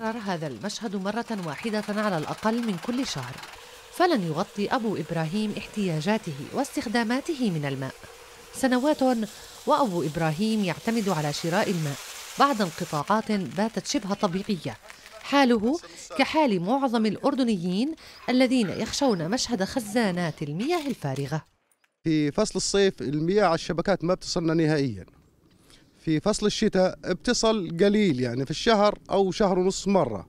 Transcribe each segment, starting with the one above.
يتكرر هذا المشهد مرة واحدة على الأقل من كل شهر فلن يغطي أبو إبراهيم احتياجاته واستخداماته من الماء سنوات وأبو إبراهيم يعتمد على شراء الماء بعد انقطاعات باتت شبه طبيعية حاله كحال معظم الأردنيين الذين يخشون مشهد خزانات المياه الفارغة في فصل الصيف المياه على الشبكات ما بتصلنا نهائياً في فصل الشتاء بتصل قليل يعني في الشهر أو شهر ونص مرة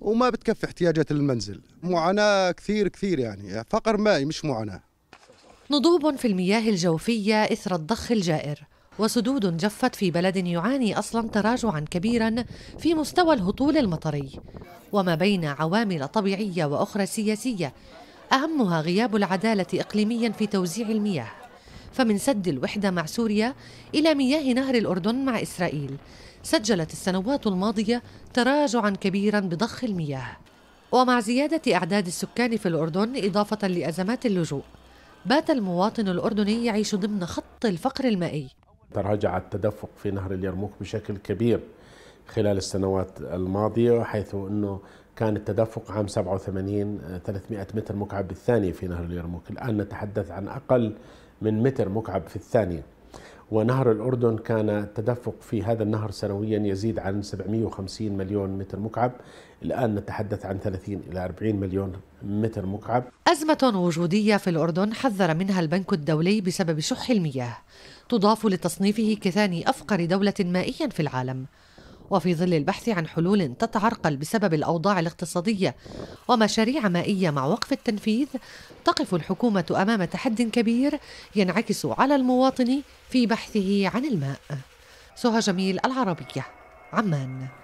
وما بتكفي احتياجات المنزل معاناة كثير كثير يعني فقر مائي مش معاناة نضوب في المياه الجوفية إثر الضخ الجائر وسدود جفت في بلد يعاني اصلا تراجعا كبيرا في مستوى الهطول المطري وما بين عوامل طبيعيه واخرى سياسيه اهمها غياب العداله اقليميا في توزيع المياه فمن سد الوحدة مع سوريا إلى مياه نهر الأردن مع إسرائيل سجلت السنوات الماضية تراجعا كبيرا بضخ المياه ومع زيادة أعداد السكان في الأردن إضافة لأزمات اللجوء بات المواطن الأردني يعيش ضمن خط الفقر المائي تراجع التدفق في نهر اليرموك بشكل كبير خلال السنوات الماضية حيث أنه كان التدفق عام 87 300 متر مكعب بالثانية في نهر اليرموك الآن نتحدث عن أقل من متر مكعب في الثانية ونهر الأردن كان التدفق في هذا النهر سنويا يزيد عن 750 مليون متر مكعب الآن نتحدث عن 30 إلى 40 مليون متر مكعب أزمة وجودية في الأردن حذر منها البنك الدولي بسبب شح المياه تضاف لتصنيفه كثاني أفقر دولة مائيا في العالم وفي ظل البحث عن حلول تتعرقل بسبب الأوضاع الاقتصادية ومشاريع مائية مع وقف التنفيذ تقف الحكومة أمام تحد كبير ينعكس على المواطن في بحثه عن الماء سهى جميل العربية عمان